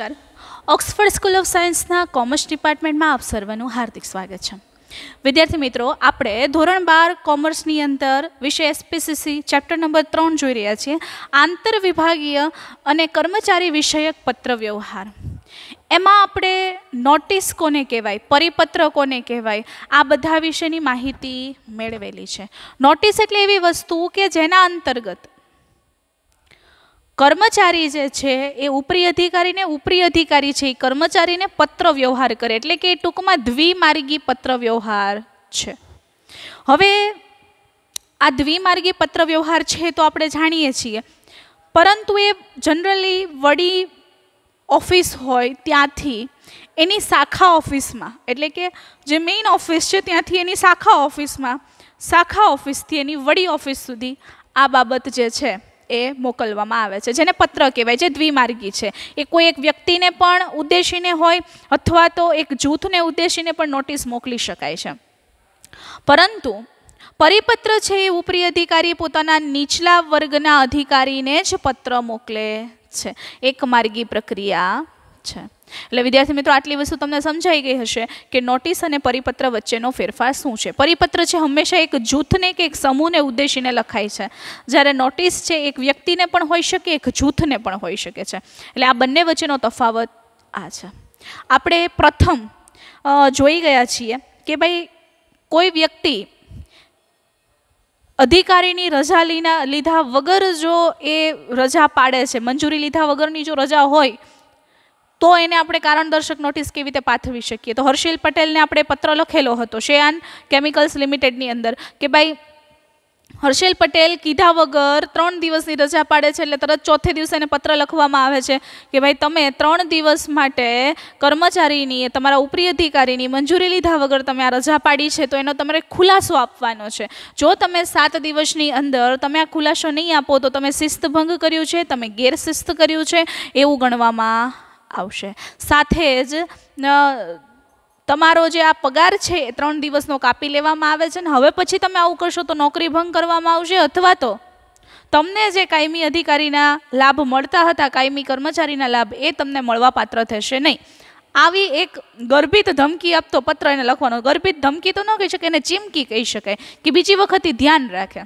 નમસ્કાર Oxford school of સાયન્સના commerce ડિપાર્ટમેન્ટમાં આપ સર્વનું હાર્દિક સ્વાગત છે વિદ્યાર્થી મિત્રો આપણે ધોરણ બાર કોમર્સની અંદર વિષય એસપીસીસી ચેપ્ટર નંબર ત્રણ જોઈ રહ્યા છીએ આંતર વિભાગીય અને કર્મચારી વિષયક પત્ર વ્યવહાર એમાં આપણે નોટિસ કોને કહેવાય પરિપત્ર કોને કહેવાય આ બધા વિશેની માહિતી મેળવેલી છે નોટિસ એટલે એવી વસ્તુ કે જેના અંતર્ગત કર્મચારી જે છે એ ઉપરી અધિકારીને ઉપરી અધિકારી છે એ કર્મચારીને પત્ર વ્યવહાર કરે એટલે કે ટૂંકમાં દ્વિમાર્ગી પત્ર વ્યવહાર છે હવે આ દ્વિમાર્ગી પત્ર વ્યવહાર છે તો આપણે જાણીએ છીએ પરંતુ એ જનરલી વડી ઓફિસ હોય ત્યાંથી એની શાખા ઓફિસમાં એટલે કે જે મેઇન ઓફિસ છે ત્યાંથી એની શાખા ઓફિસમાં શાખા ઓફિસથી એની વડી ઓફિસ સુધી આ બાબત જે છે એ મોકલવામાં આવે છે જેને પત્ર કહેવાય જે દ્વિમાર્ગી છે એ કોઈ એક વ્યક્તિને પણ ઉદ્દેશીને હોય અથવા તો એક જૂથને ઉદ્દેશીને પણ નોટિસ મોકલી શકાય છે પરંતુ પરિપત્ર છે એ ઉપરી અધિકારી પોતાના નીચલા વર્ગના અધિકારીને જ પત્ર મોકલે છે એક માર્ગી પ્રક્રિયા છે એટલે વિદ્યાર્થી મિત્રો આટલી વસ્તુ તમને સમજાઈ ગઈ હશે કે નોટિસ અને પરિપત્ર વચ્ચેનો ફેરફાર શું છે પરિપત્ર છે હંમેશા એક જૂથને કે એક સમૂહને ઉદ્દેશીને લખાય છે જ્યારે નોટિસ છે એક વ્યક્તિને પણ હોઈ શકે એક જૂથને પણ હોઈ શકે છે એટલે આ બંને વચ્ચેનો તફાવત આ છે આપણે પ્રથમ જોઈ ગયા છીએ કે ભાઈ કોઈ વ્યક્તિ અધિકારીની રજા લીના લીધા વગર જો એ રજા પાડે છે મંજૂરી લીધા વગરની જો રજા હોય તો એને આપણે કારણદર્શક નોટિસ કેવી રીતે પાઠવી શકીએ તો હર્ષિલ પટેલને આપણે પત્ર લખેલો હતો શેયાન કેમિકલ્સ લિમિટેડની અંદર કે ભાઈ હર્ષેલ પટેલ કીધા વગર ત્રણ દિવસની રજા પાડે છે એટલે તરત ચોથે દિવસે એને પત્ર લખવામાં આવે છે કે ભાઈ તમે ત્રણ દિવસ માટે કર્મચારીની તમારા ઉપરી અધિકારીની મંજૂરી લીધા વગર તમે આ રજા પાડી છે તો એનો તમારે ખુલાસો આપવાનો છે જો તમે સાત દિવસની અંદર તમે આ ખુલાસો નહીં આપો તો તમે શિસ્ત ભંગ કર્યું છે તમે ગેરશિસ્ત કર્યું છે એવું ગણવામાં આવશે સાથે જ તમારો જે આ પગાર છે એ ત્રણ દિવસનો કાપી લેવામાં આવે છે ને હવે પછી તમે આવું કરશો તો નોકરી ભંગ કરવામાં આવશે અથવા તો તમને જે કાયમી અધિકારીના લાભ મળતા હતા કાયમી કર્મચારીના લાભ એ તમને મળવાપાત્ર થશે નહીં આવી એક ગર્ભિત ધમકી આપતો પત્ર એને લખવાનો ગર્ભિત ધમકી તો ન કહી શકે એને ચીમકી કહી શકાય કે બીજી વખતથી ધ્યાન રાખે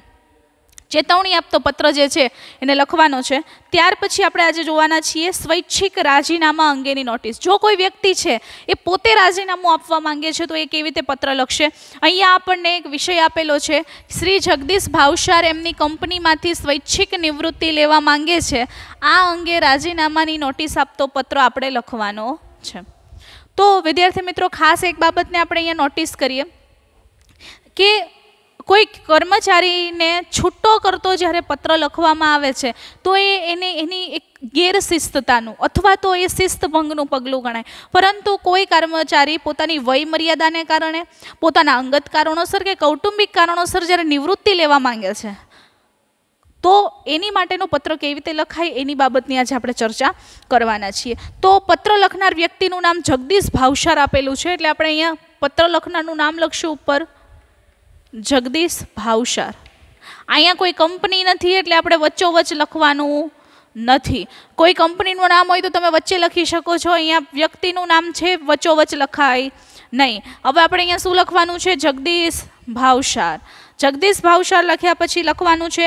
ચેતવણી આપતો પત્ર જે છે એને લખવાનો છે ત્યાર પછી આપણે આજે જોવાના છીએ સ્વૈચ્છિક રાજીનામા અંગેની નોટિસ જો કોઈ વ્યક્તિ છે એ પોતે રાજીનામું આપવા માંગે છે તો એ કેવી રીતે પત્ર લખશે અહીંયા આપણને એક વિષય આપેલો છે શ્રી જગદીશ ભાવસાર એમની કંપનીમાંથી સ્વૈચ્છિક નિવૃત્તિ લેવા માંગે છે આ અંગે રાજીનામાની નોટિસ આપતો પત્ર આપણે લખવાનો છે તો વિદ્યાર્થી મિત્રો ખાસ એક બાબતને આપણે અહીંયા નોટિસ કરીએ કે કોઈ કર્મચારીને છૂટો કરતો જ્યારે પત્ર લખવામાં આવે છે તો એ એને એની એક ગેરશિસ્તતાનું અથવા તો એ શિસ્તભંગનું પગલું ગણાય પરંતુ કોઈ કર્મચારી પોતાની વય મર્યાદાને કારણે પોતાના અંગત કારણોસર કે કૌટુંબિક કારણોસર જ્યારે નિવૃત્તિ લેવા માંગે છે તો એની માટેનો પત્ર કેવી રીતે લખાય એની બાબતની આજે આપણે ચર્ચા કરવાના છીએ તો પત્ર લખનાર વ્યક્તિનું નામ જગદીશ ભાવસાર આપેલું છે એટલે આપણે અહીંયા પત્ર લખનારનું નામ લખશું ઉપર જગદીશ ભાવસાર અહીંયા કોઈ કંપની નથી એટલે આપણે વચ્ચોવચ લખવાનું નથી કોઈ કંપનીનું નામ હોય તો તમે વચ્ચે લખી શકો છો અહીંયા વ્યક્તિનું નામ છે વચ્ચોવચ લખાય નહીં હવે આપણે અહીંયા શું લખવાનું છે જગદીશ ભાવસાર જગદીશ ભાવસાર લખ્યા પછી લખવાનું છે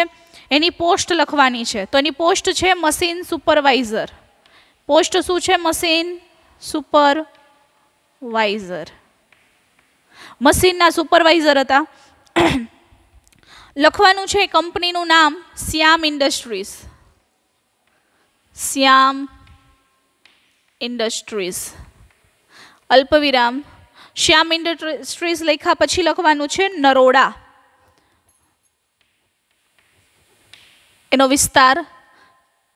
એની પોસ્ટ લખવાની છે તો એની પોસ્ટ છે મશીન સુપરવાઇઝર પોસ્ટ શું છે મશીન સુપરવાઇઝર મશીનના સુપરવાઇઝર હતા લખવાનું છે કંપનીનું નામ શ્યામ ઇન્ડસ્ટ્રીઝ શ્યામ ઇન્ડસ્ટ્રીઝ અલ્પવિરામ શ્યામ ઇન્ડસ્ટ્રીઝ લખ્યા પછી લખવાનું છે નરોડા એનો વિસ્તાર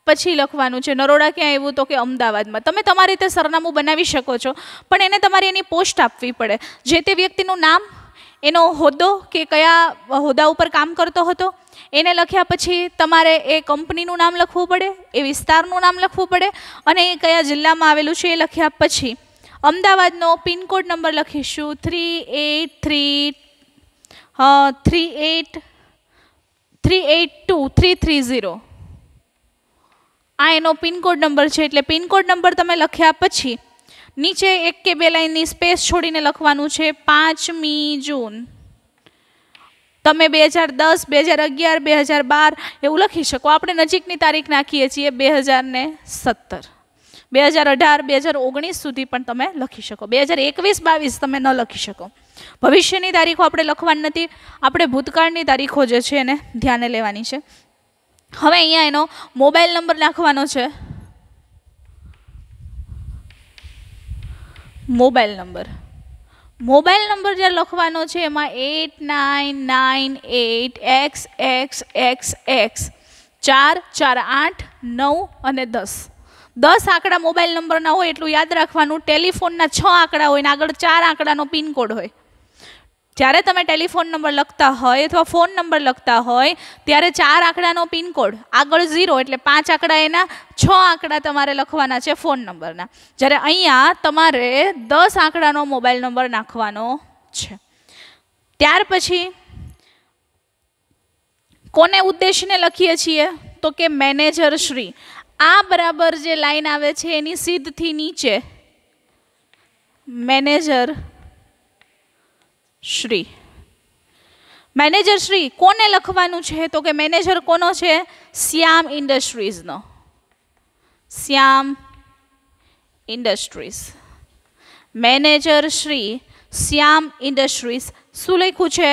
પછી લખવાનું છે નરોડા ક્યાં એવું તો કે અમદાવાદમાં તમે તમારી રીતે સરનામું બનાવી શકો છો પણ એને તમારે એની પોસ્ટ આપવી પડે જે તે વ્યક્તિનું નામ એનો હોદ્દો કે કયા હોદ્દા ઉપર કામ કરતો હતો એને લખ્યા પછી તમારે એ કંપનીનું નામ લખવું પડે એ વિસ્તારનું નામ લખવું પડે અને એ કયા જિલ્લામાં આવેલું છે એ લખ્યા પછી અમદાવાદનો પિનકોડ નંબર લખીશું three eight three three eight three eight two three three zero આ એનો પિનકોડ નંબર છે એટલે પિનકોડ નંબર તમે લખ્યા પછી નીચે એક કે બે લાઇનની સ્પેસ છોડીને લખવાનું છે પાંચમી જૂન તમે બે હજાર દસ બે હજાર અગિયાર બે હજાર બાર એવું લખી શકો આપણે નજીકની તારીખ નાખીએ છીએ બે હજાર ને સત્તર બે હજાર અઢાર બે હજાર ઓગણીસ સુધી પણ તમે લખી શકો બે હજાર એકવીસ બાવીસ તમે ન લખી શકો ભવિષ્યની તારીખો આપણે લખવાની નથી આપણે ભૂતકાળની તારીખો જે છે એને ધ્યાને લેવાની છે હવે અહીંયા એનો મોબાઈલ નંબર નાખવાનો છે મોબાઈલ નંબર મોબાઈલ નંબર જે લખવાનો છે એમાં eight nine nine eight X X X X ચાર ચાર આઠ નવ અને દસ દસ આંકડા મોબાઈલ નંબરના હોય એટલું યાદ રાખવાનું ટેલિફોનના છ આંકડા હોય ને આગળ ચાર આંકડાનો પિનકોડ હોય જ્યારે તમે ટેલિફોન નંબર લખતા હોય અથવા ફોન નંબર લખતા હોય ત્યારે ચાર આંકડાનો પિનકોડ આગળ ઝીરો એટલે પાંચ આંકડા એના છ આંકડા તમારે લખવાના છે ફોન નંબરના જ્યારે અહીંયા તમારે દસ આંકડાનો મોબાઈલ નંબર નાખવાનો છે ત્યાર પછી કોને ઉદ્દેશને લખીએ છીએ તો કે મેનેજર શ્રી આ બરાબર જે લાઈન આવે છે એની સીધથી નીચે મેનેજર શ્રી મેનેજર શ્રી કોને લખવાનું છે તો કે મેનેજર કોનો છે શ્યામ ઇન્ડસ્ટ્રીઝનો Shyam industries manager Shri Shyam industries શું લખ્યું છે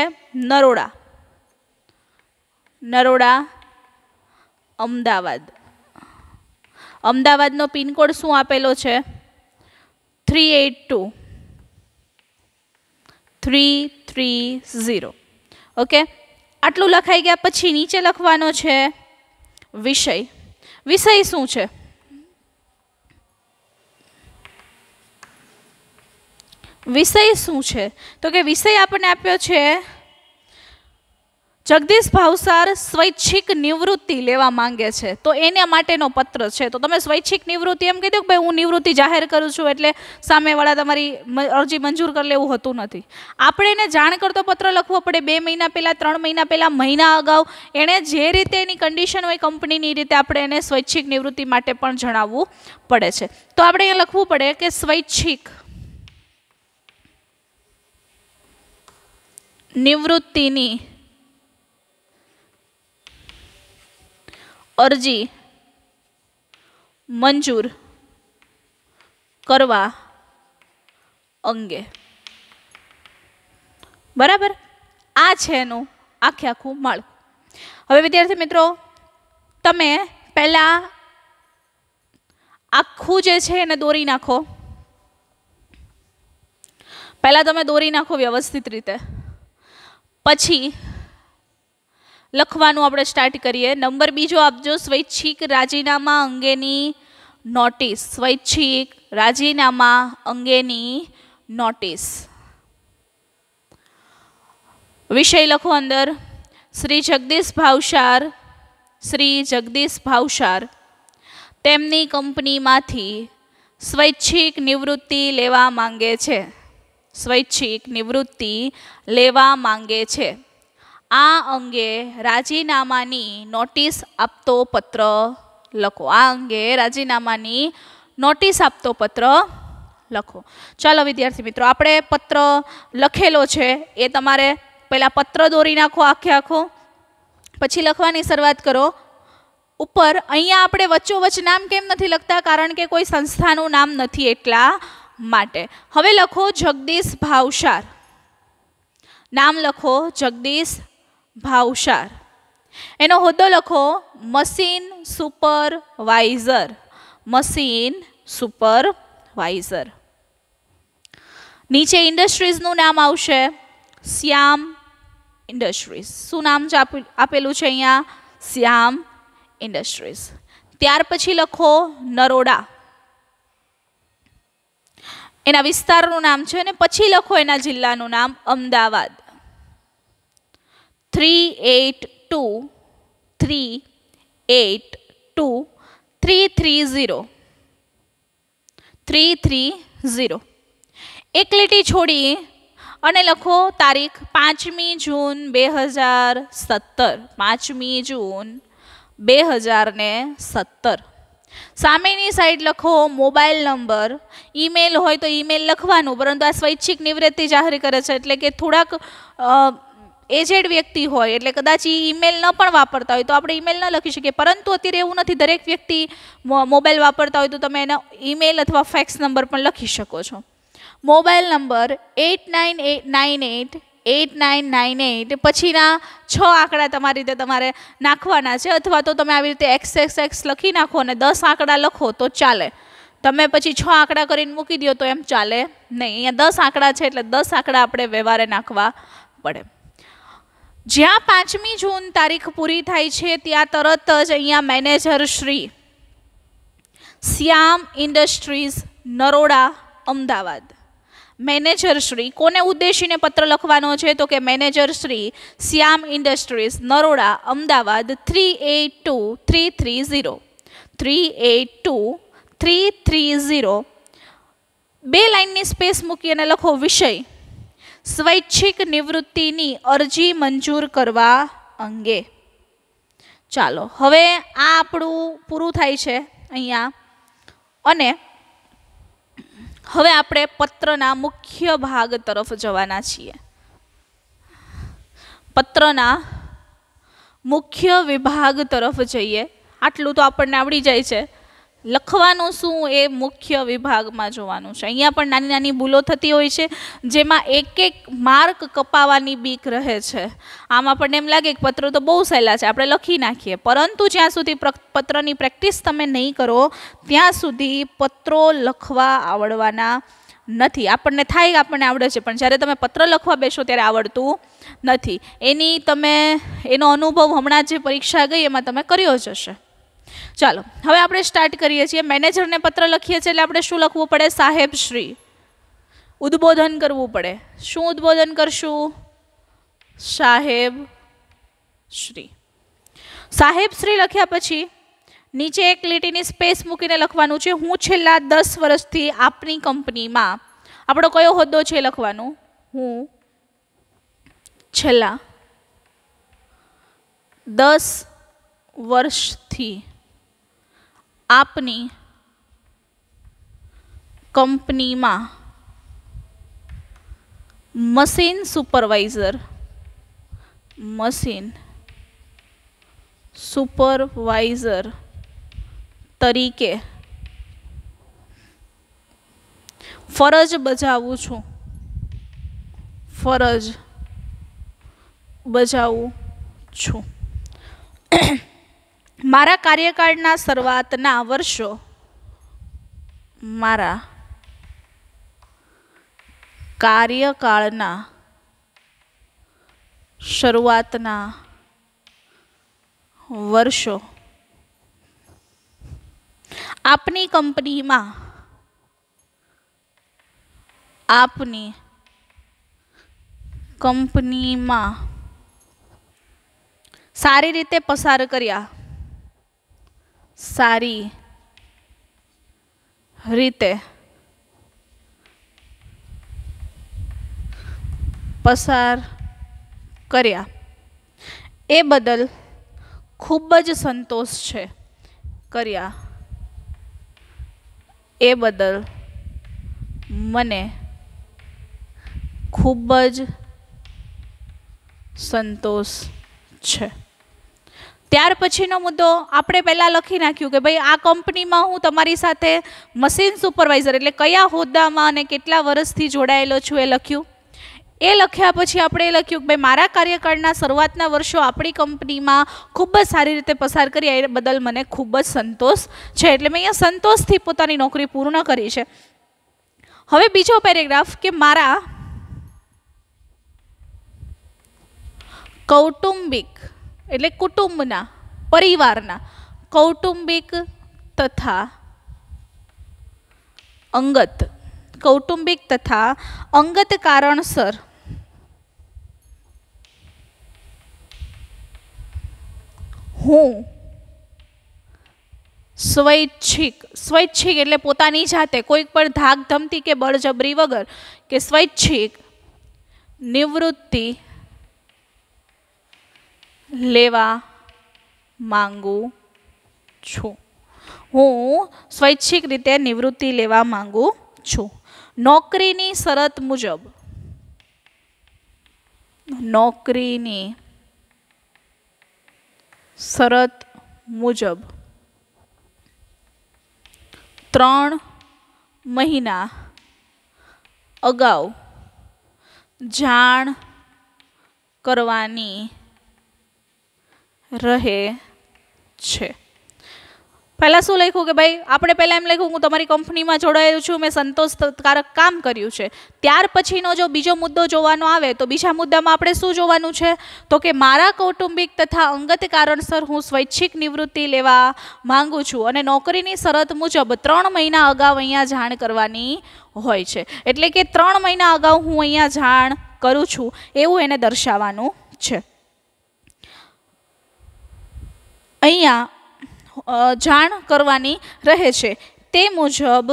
નરોડા નરોડા અમદાવાદ અમદાવાદનો પિનકોડ શું આપેલો છે three eight two three three zero okay આટલું લખાઈ ગયા પછી નીચે લખવાનો છે વિષય વિષય શું છે વિષય શું છે તો કે વિષય આપણને આપ્યો છે જગદીશ ભાવસાર સ્વૈચ્છિક નિવૃત્તિ લેવા માંગે છે તો એને માટેનો પત્ર છે તો તમે સ્વૈચ્છિક નિવૃત્તિ એમ કહી દો કે ભાઈ હું નિવૃત્તિ જાહેર કરું છું એટલે સામેવાળા તમારી અરજી મંજૂર કરી લેવું હતું નથી આપણે એને જાણ કરતો પત્ર લખવો પડે બે મહિના પહેલાં ત્રણ મહિના પહેલાં મહિના અગાઉ એણે જે રીતે એની કન્ડિશન હોય કંપનીની રીતે આપણે એને સ્વૈચ્છિક નિવૃત્તિ માટે પણ જણાવવું પડે છે તો આપણે અહીંયા લખવું પડે કે સ્વૈચ્છિક નિવૃત્તિની અરજી મંજૂર કરવા અંગે બરાબર આ છે એનું આખે આખું માળખું હવે વિદ્યાર્થી મિત્રો તમે પહેલાં આખું જે છે એને દોરી નાખો પહેલાં તમે દોરી નાખો વ્યવસ્થિત રીતે પછી લખવાનું આપણે સ્ટાર્ટ કરીએ નંબર બીજો આપજો સ્વૈચ્છિક રાજીનામા અંગેની નોટિસ સ્વૈચ્છિક રાજીનામા અંગેની નોટિસ વિષય લખો અંદર શ્રી જગદીશ ભાવસાર શ્રી જગદીશ ભાવસાર તેમની કંપનીમાંથી સ્વૈચ્છિક નિવૃત્તિ લેવા માંગે છે સ્વૈચ્છિક નિવૃત્તિ લેવા માંગે છે આ અંગે રાજીનામાની નોટિસ આપતો પત્ર લખો આ અંગે રાજીનામાની નોટિસ આપતો પત્ર લખો ચાલો વિદ્યાર્થી મિત્રો આપણે પત્ર લખેલો છે એ તમારે પહેલાં પત્ર દોરી નાખો આખે આખો પછી લખવાની શરૂઆત કરો ઉપર અહીંયા આપણે વચ્ચોવચ્ચ નામ કેમ નથી લખતા કારણ કે કોઈ સંસ્થાનું નામ નથી એટલા માટે હવે લખો જગદીશ ભાવસાર નામ લખો જગદીશ ભાવશાર એનો હોદ્દો લખો મશીન સુપરવાઇઝર મશીન સુપરવાઇઝર નીચે ઇન્ડસ્ટ્રીઝનું નામ આવશે શ્યામ ઇન્ડસ્ટ્રીઝ શું નામ છે આપેલું છે અહીંયા શ્યામ ઇન્ડસ્ટ્રીઝ ત્યાર પછી લખો નરોડા એના વિસ્તારનું નામ છે અને પછી લખો એના જિલ્લાનું નામ Ahmedabad three eight two three eight two three three zero three three zero એક લીટી છોડી અને લખો તારીખ પાંચમી જૂન બે હજાર સત્તર પાંચમી જૂન બે હજાર ને સત્તર સામેની સાઈડ લખો મોબાઈલ નંબર ઈમેલ હોય તો ઈમેલ લખવાનું પરંતુ આ સ્વૈચ્છિક નિવૃત્તિ જાહેર કરે છે એટલે કે થોડાક એજેડ વ્યક્તિ હોય એટલે કદાચ એ ઈમેલ ન પણ વાપરતા હોય તો આપણે ઈમેલ ન લખી શકીએ પરંતુ અત્યારે એવું નથી દરેક વ્યક્તિ મોબાઈલ વાપરતા હોય તો તમે એના ઈમેલ અથવા ફેક્સ નંબર પણ લખી શકો છો mobile number eight nine eight nine eight eight nine nine eight પછીના છ આંકડા તમારી રીતે તમારે નાખવાના છે અથવા તો તમે આવી રીતે એક્સ એક્સ એક્સ લખી નાખો અને દસ આંકડા લખો તો ચાલે તમે પછી છ આંકડા કરીને મૂકી દો તો એમ ચાલે નહીં અહીંયા દસ આંકડા છે એટલે દસ આંકડા આપણે વ્યવહારે નાખવા પડે જ્યાં પાંચમી જૂન તારીખ પૂરી થાય છે ત્યાં તરત જ અહીંયા manager Shri Shyam industries Naroda Ahmedabad manager Shri કોને ઉદ્દેશીને પત્ર લખવાનો છે તો કે manager Shri Shyam industries Naroda Ahmedabad three eight two three three zero three eight two three three zero બે લાઇનની સ્પેસ મૂકી અને લખો વિષય સ્વૈચ્છિક નિવૃત્તિની અરજી મંજૂર કરવા અંગે ચાલો હવે આ આપણું પૂરું થાય છે અહીંયા અને હવે આપણે પત્રના મુખ્ય ભાગ તરફ જવાના છીએ પત્રના મુખ્ય વિભાગ તરફ જઈએ આટલું તો આપણને આવડી જાય છે લખવાનું શું એ મુખ્ય વિભાગમાં જોવાનું છે અહીંયા પણ નાની નાની ભૂલો થતી હોય છે જેમાં એક એક માર્ક કપાવાની બીક રહે છે આમ આપણને એમ લાગે કે પત્રો તો બહુ સહેલા છે આપણે લખી નાખીએ પરંતુ જ્યાં સુધી પત્રની પ્રેક્ટિસ તમે નહીં કરો ત્યાં સુધી પત્રો લખવા આવડવાના નથી આપણને થાય આપણને આવડે છે પણ જ્યારે તમે પત્ર લખવા બેસો ત્યારે આવડતું નથી એની તમે એનો અનુભવ હમણાં જે પરીક્ષા ગઈ એમાં તમે કર્યો જ હશે ચાલો હવે આપણે સ્ટાર્ટ કરીએ છીએ મેનેજરને પત્ર લખીએ છીએ એટલે આપણે શું લખવું પડે સાહેબ શ્રી ઉદ્બોધન કરવું પડે શું ઉદબોધન કરશું સાહેબ શ્રી સાહેબ શ્રી લખ્યા પછી નીચે એક લીટીની સ્પેસ મૂકીને લખવાનું છે હું છેલ્લા દસ વર્ષથી આપની કંપનીમાં આપણો કયો હોદ્દો છે લખવાનું હું છેલ્લા દસ વર્ષથી આપની કંપનીમાં મશીન સુપરવાઇઝર મશીન સુપરવાઇઝર તરીકે ફરજ બજાવું છું ફરજ બજાવું છું મારા કાર્યકાળના શરૂઆતના વર્ષો મારા કાર્યકાળના શરૂઆતના વર્ષો આપની કંપનીમાં આપની કંપનીમાં સારી રીતે પસાર કર્યા સારી રીતે પસાર કર્યા એ બદલ ખૂબ જ સંતોષ છે કર્યા એ બદલ મને ખૂબ જ સંતોષ છે ત્યાર પછીનો મુદ્દો આપણે પહેલાં લખી નાખ્યું કે ભાઈ આ કંપનીમાં હું તમારી સાથે મશીન સુપરવાઇઝર એટલે કયા હોદ્દામાં અને કેટલા વર્ષથી જોડાયેલો છું એ લખ્યું એ લખ્યા પછી આપણે એ લખ્યું કે ભાઈ મારા કાર્યકાળના શરૂઆતના વર્ષો આપણી કંપનીમાં ખૂબ જ સારી રીતે પસાર કરી એ બદલ મને ખૂબ જ સંતોષ છે એટલે મેં અહીંયા સંતોષથી પોતાની નોકરી પૂર્ણ કરી છે હવે બીજો પેરેગ્રાફ કે મારા કૌટુંબિક એટલે કુટુંબના પરિવારના કૌટુંબિક તથા અંગત કૌટુંબિક તથા અંગત કારણસર હું સ્વૈચ્છિક સ્વૈચ્છિક એટલે પોતાની જાતે કોઈ પણ ધાકધમતી કે બળજબરી વગર કે સ્વૈચ્છિક નિવૃત્તિ લેવા માગું છું હું સ્વૈચ્છિક રીતે નિવૃત્તિ લેવા માંગુ છું નોકરીની શરત મુજબ નોકરીની શરત મુજબ ત્રણ મહિના અગાઉ જાણ કરવાની રહે છે પહેલાં શું લખ્યું કે ભાઈ આપણે પહેલાં એમ લખ્યું હું તમારી કંપનીમાં જોડાયેલું છું મેં સંતોષકારક કામ કર્યું છે ત્યાર પછીનો જો બીજો મુદ્દો જોવાનો આવે તો બીજા મુદ્દામાં આપણે શું જોવાનું છે તો કે મારા કૌટુંબિક તથા અંગત કારણસર હું સ્વૈચ્છિક નિવૃત્તિ લેવા માગું છું અને નોકરીની શરત મુજબ ત્રણ મહિના અગાઉ અહીંયા જાણ કરવાની હોય છે એટલે કે ત્રણ મહિના અગાઉ હું અહીંયા જાણ કરું છું એવું એને દર્શાવવાનું છે અહીંયા જાણ કરવાની રહે છે તે મુજબ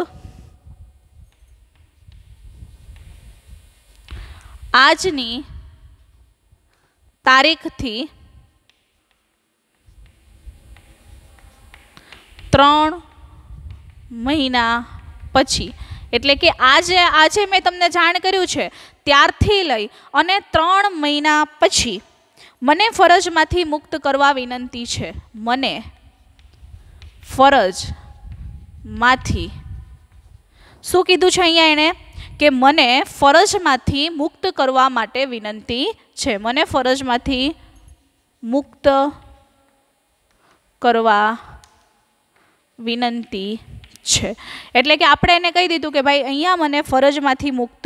આજની તારીખથી ત્રણ મહિના પછી એટલે કે આજે આજે મેં તમને જાણ કર્યું છે ત્યારથી લઈ અને ત્રણ મહિના પછી મને ફરજમાંથી મુક્ત કરવા વિનંતી છે મને ફરજમાંથી શું કીધું છે અહીંયા એણે કે મને ફરજમાંથી મુક્ત કરવા માટે વિનંતી છે મને ફરજમાંથી મુક્ત કરવા વિનંતી છે એટલે કે આપણે એને કહી દીધું કે ભાઈ અહીંયા મને ફરજમાંથી મુક્ત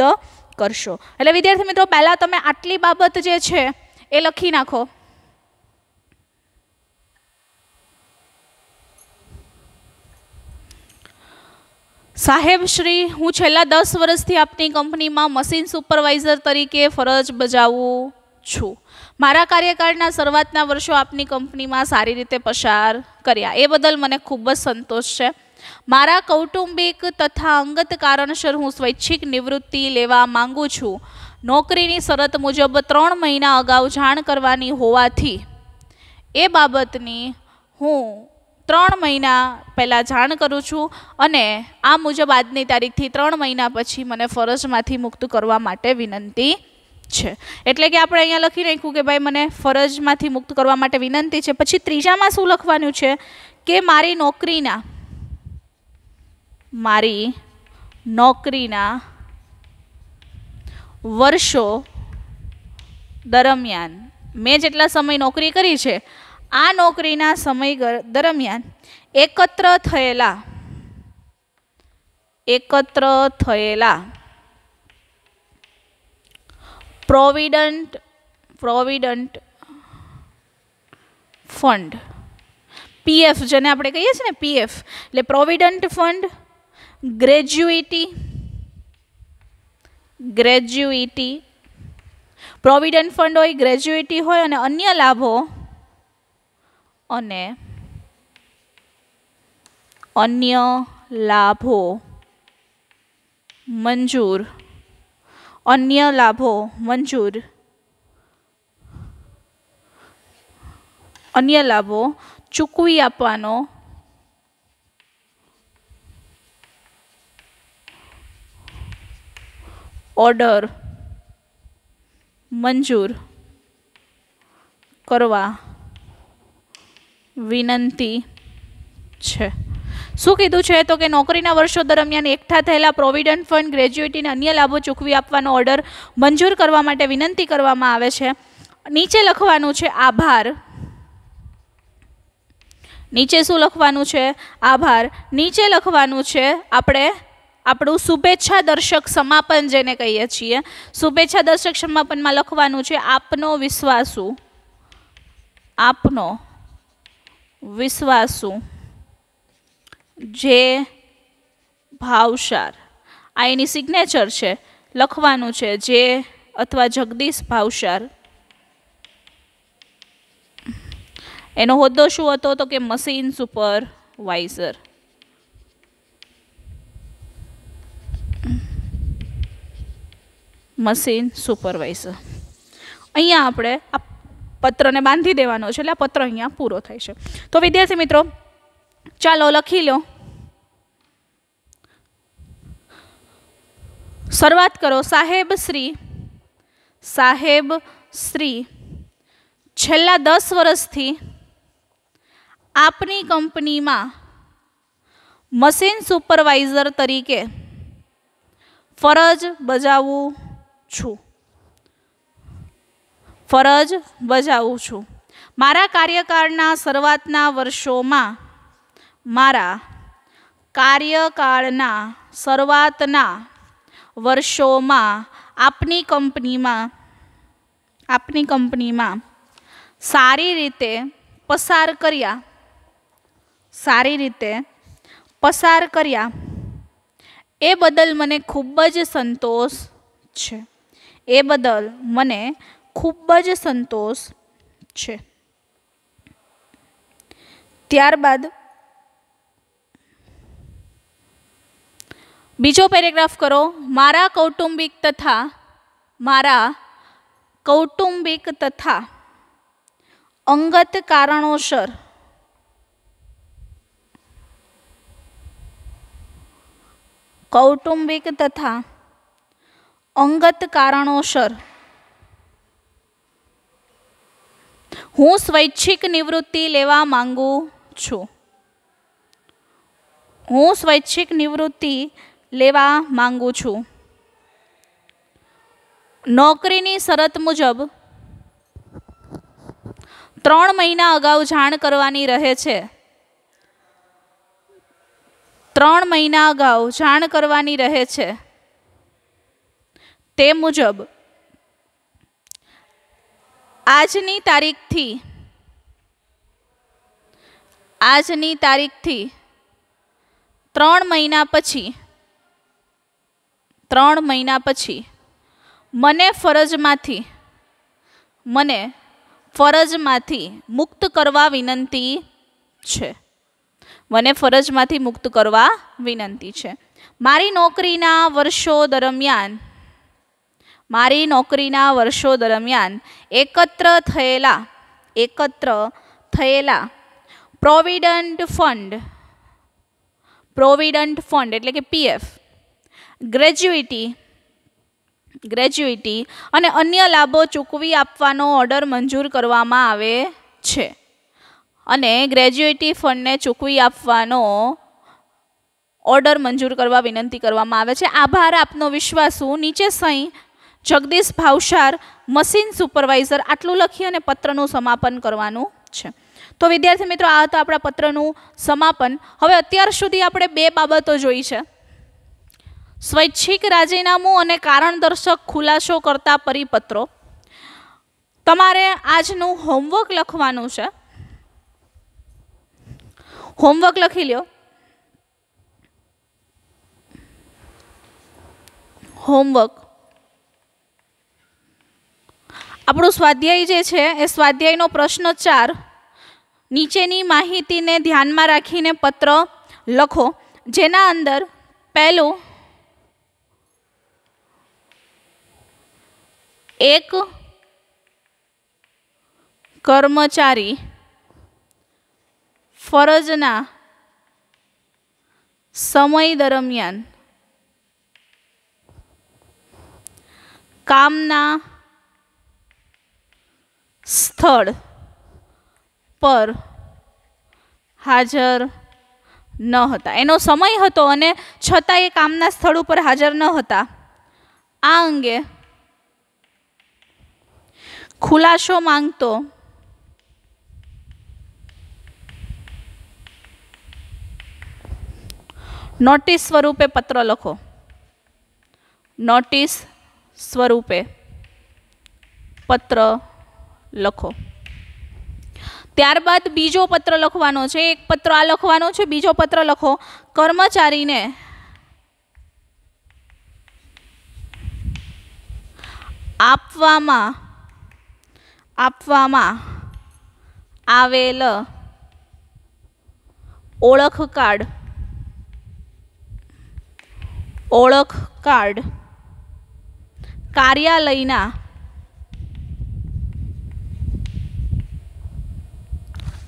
કરશો એટલે વિદ્યાર્થી મિત્રો પહેલાં તમે આટલી બાબત જે છે એ લખી નાખો સાહેબ શ્રી હું છેલ્લા દસ વર્ષથી આપની કંપનીમાં મશીન સુપરવાઇઝર તરીકે ફરજ બજાવું છું મારા કાર્યકાળના શરૂઆતના વર્ષો આપની કંપનીમાં સારી રીતે પસાર કર્યા એ બદલ મને ખૂબ જ સંતોષ છે મારા કૌટુંબિક તથા અંગત કારણસર હું સ્વૈચ્છિક નિવૃત્તિ લેવા માંગુ છું નોકરીની શરત મુજબ ત્રણ મહિના અગાઉ જાણ કરવાની હોવાથી એ બાબતની હું ત્રણ મહિના પહેલાં જાણ કરું છું અને આ મુજબ આજની તારીખથી ત્રણ મહિના પછી મને ફરજમાંથી મુક્ત કરવા માટે વિનંતી છે એટલે કે આપણે અહીંયા લખી નાખ્યું કે ભાઈ મને ફરજમાંથી મુક્ત કરવા માટે વિનંતી છે પછી ત્રીજામાં શું લખવાનું છે કે મારી નોકરીના મારી નોકરીના વર્ષો દરમિયાન મેં જેટલા સમય નોકરી કરી છે આ નોકરીના સમય દરમિયાન એકત્ર થયેલા એકત્ર થયેલા પ્રોવિડન્ટ પ્રોવિડન્ટ ફંડ પીએફ જેને આપણે કહીએ છીએ ને પીએફ એટલે provident fund gratuity gratuity provident fund હોય ગ્રેજ્યુઇટી હોય અને અન્ય લાભો અને અન્ય લાભો મંજૂર અન્ય લાભો મંજૂર અન્ય લાભો ચૂકવી આપવાનો ઓર્ડર મંજૂર કરવા વિનંતી છે શું કીધું છે તો કે નોકરીના વર્ષો દરમિયાન એકઠા થયેલા પ્રોવિડન્ટ ફંડ ગ્રેજ્યુએટીને અન્ય લાભો ચૂકવી આપવાનો ઓર્ડર મંજૂર કરવા માટે વિનંતી કરવામાં આવે છે નીચે લખવાનું છે આભાર નીચે શું લખવાનું છે આભાર નીચે લખવાનું છે આપણે આપણું શુભેચ્છા દર્શક સમાપન જેને કહીએ છીએ શુભેચ્છા દર્શક સમાપનમાં લખવાનું છે આપનો વિશ્વાસુ આપનો વિશ્વાસુ જે ભાવસાર આ એની સિગ્નેચર છે લખવાનું છે જે અથવા જગદીશ ભાવસાર એનો હોદ્દો શું હતો તો કે machine supervisor machine supervisor અહીંયા આપણે આ પત્રને બાંધી દેવાનો છે એટલે આ પત્ર અહીંયા પૂરો થાય છે તો વિદ્યાર્થી મિત્રો ચાલો લખી લો શરૂઆત કરો સાહેબ શ્રી સાહેબ શ્રી છેલ્લા દસ વર્ષથી આપની કંપનીમાં મશીન સુપરવાઇઝર તરીકે ફરજ બજાવવું છું ફરજ બજાવું છું મારા કાર્યકાળના શરૂઆતના વર્ષોમાં મારા કાર્યકાળના શરૂઆતના વર્ષોમાં આપની કંપનીમાં આપની કંપનીમાં સારી રીતે પસાર કર્યા સારી રીતે પસાર કર્યા એ બદલ મને ખૂબ જ સંતોષ છે એ બદલ મને ખૂબ જ સંતોષ છે ત્યારબાદ બીજો પેરેગ્રાફ કરો મારા કૌટુંબિક તથા મારા કૌટુંબિક તથા અંગત કારણોસર કૌટુંબિક તથા અંગત કારણોસર હું સ્વૈચ્છિક નિવૃત્તિ લેવા માંગુ છું હું સ્વૈચ્છિક નિવૃત્તિ લેવા માંગુ છું નોકરીની શરત મુજબ ત્રણ મહિના અગાઉ જાણ કરવાની રહે છે ત્રણ મહિના અગાઉ જાણ કરવાની રહે છે તે મુજબ આજની તારીખથી આજની તારીખથી ત્રણ મહિના પછી ત્રણ મહિના પછી મને ફરજમાંથી મને ફરજમાંથી મુક્ત કરવા વિનંતી છે મને ફરજમાંથી મુક્ત કરવા વિનંતી છે મારી નોકરીના વર્ષો દરમિયાન મારી નોકરીના વર્ષો દરમિયાન એકત્ર થયેલા એકત્ર થયેલા પ્રોવિડન્ટ ફંડ પ્રોવિડન્ટ ફંડ એટલે કે પીએફ ગ્રેજ્યુટી ગ્રેજ્યુટી અને અન્ય લાભો ચૂકવી આપવાનો ઓર્ડર મંજૂર કરવામાં આવે છે અને ગ્રેજ્યુઇટી ફંડને ચૂકવી આપવાનો ઓર્ડર મંજૂર કરવા વિનંતી કરવામાં આવે છે આભાર આપનો વિશ્વાસ હું નીચે સહી જગદીશ ભાવસાર મશીન સુપરવાઇઝર આટલું લખી અને પત્રનું સમાપન કરવાનું છે તો વિદ્યાર્થી મિત્રો આ હતા આપણા પત્રનું સમાપન હવે અત્યાર સુધી આપણે બે બાબતો જોઈ છે સ્વૈચ્છિક રાજીનામું અને કારણદર્શક ખુલાસો કરતા પરિપત્રો તમારે આજનું હોમવર્ક લખવાનું છે હોમવર્ક લખી લ્યો હોમવર્ક આપણું સ્વાધ્યાય જે છે એ સ્વાધ્યાયનો પ્રશ્ન ચાર નીચેની માહિતીને ધ્યાનમાં રાખીને પત્ર લખો જેના અંદર પહેલું એક કર્મચારી ફરજના સમય દરમિયાન કામના સ્થળ પર હાજર ન હતા એનો સમય હતો અને છતાં એ કામના સ્થળ ઉપર હાજર ન હતા આ અંગે ખુલાસો માંગતો નોટિસ સ્વરૂપે પત્ર લખો નોટિસ સ્વરૂપે પત્ર લખો ત્યારબાદ બીજો પત્ર લખવાનો છે એક પત્ર આ લખવાનો છે બીજો પત્ર લખો કર્મચારીને આપવામાં આપવામાં આવેલ ઓળખ કાર્ડ ઓળખ કાર્ડ કાર્યાલયના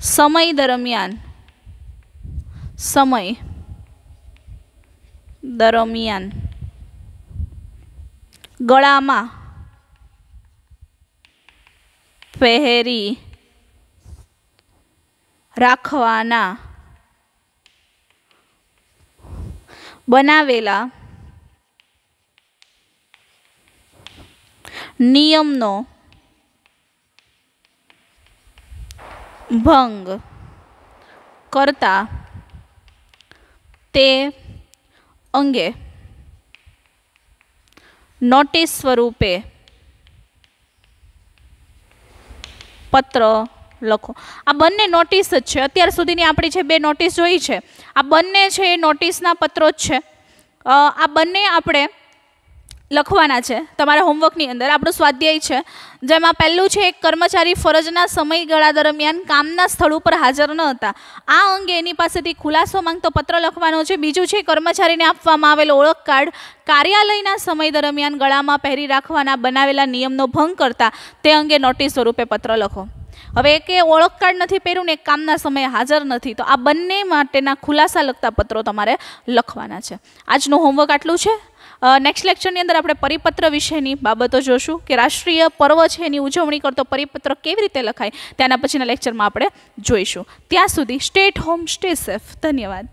સમય દરમિયાન સમય દરમિયાન ગળામાં પહેરી રાખવાના બનાવેલા નિયમનો ભંગ કરતા તે અંગે નોટિસ સ્વરૂપે પત્ર લખો આ બંને નોટિસ જ છે અત્યાર સુધીની આપણી જે બે નોટિસ જોઈ છે આ બંને છે એ નોટિસના પત્રો જ છે આ બંને આપણે લખવાના છે તમારા હોમવર્કની અંદર આપણું સ્વાધ્યાય છે જેમાં પહેલું છે એક કર્મચારી ફરજના સમયગાળા દરમિયાન કામના સ્થળ ઉપર હાજર ન હતા આ અંગે એની પાસેથી ખુલાસો માંગતો પત્ર લખવાનો છે બીજું છે કર્મચારીને આપવામાં આવેલ ઓળખ કાર્ડ કાર્યાલયના સમય દરમિયાન ગળામાં પહેરી રાખવાના બનાવેલા નિયમનો ભંગ કરતા તે અંગે નોટિસ સ્વરૂપે પત્ર લખો હવે એક એ ઓળખ કાર્ડ નથી પહેર્યું ને એક કામના સમયે હાજર નથી તો આ બંને માટેના ખુલાસા લગતા પત્રો તમારે લખવાના છે આજનું હોમવર્ક આટલું છે નેક્સ્ટ લેક્ચરની અંદર આપણે પરિપત્ર વિશેની બાબતો જોશું કે રાષ્ટ્રીય પર્વ છે એની ઉજવણી કરતો પરિપત્ર કેવી રીતે લખાય તેના પછીના લેક્ચરમાં આપણે જોઈશું ત્યાં સુધી સ્ટેટ હોમ સ્ટે સેફ ધન્યવાદ